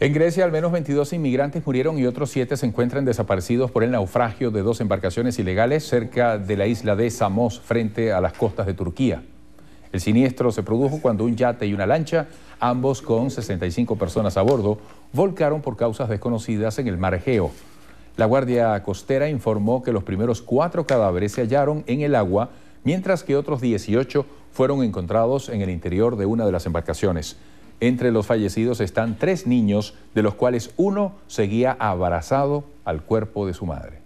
En Grecia, al menos 22 inmigrantes murieron y otros 7 se encuentran desaparecidos por el naufragio de dos embarcaciones ilegales cerca de la isla de Samos, frente a las costas de Turquía. El siniestro se produjo cuando un yate y una lancha, ambos con 65 personas a bordo, volcaron por causas desconocidas en el mar Egeo. La Guardia Costera informó que los primeros cuatro cadáveres se hallaron en el agua, mientras que otros 18 fueron encontrados en el interior de una de las embarcaciones. Entre los fallecidos están tres niños, de los cuales uno seguía abrazado al cuerpo de su madre.